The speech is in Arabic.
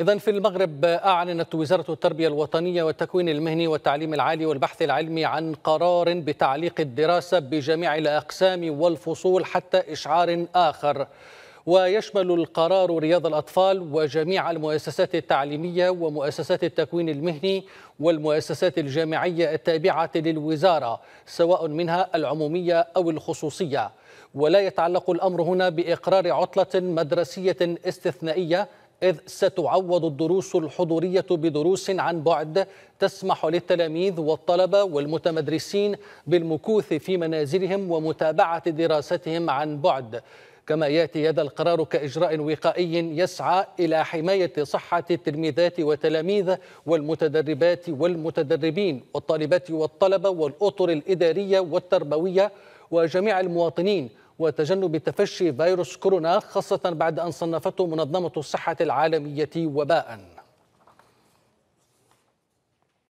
إذا في المغرب أعلنت وزارة التربية الوطنية والتكوين المهني والتعليم العالي والبحث العلمي عن قرار بتعليق الدراسة بجميع الأقسام والفصول حتى إشعار آخر ويشمل القرار رياض الأطفال وجميع المؤسسات التعليمية ومؤسسات التكوين المهني والمؤسسات الجامعية التابعة للوزارة سواء منها العمومية أو الخصوصية ولا يتعلق الأمر هنا بإقرار عطلة مدرسية استثنائية إذ ستعوض الدروس الحضورية بدروس عن بعد تسمح للتلاميذ والطلبة والمتمدرسين بالمكوث في منازلهم ومتابعة دراستهم عن بعد كما ياتي هذا القرار كاجراء وقائي يسعى الى حمايه صحه التلميذات والتلاميذ والمتدربات والمتدربين والطالبات والطلبه والاطر الاداريه والتربويه وجميع المواطنين وتجنب تفشي فيروس كورونا خاصة بعد أن صنفته منظمة الصحة العالمية وباءً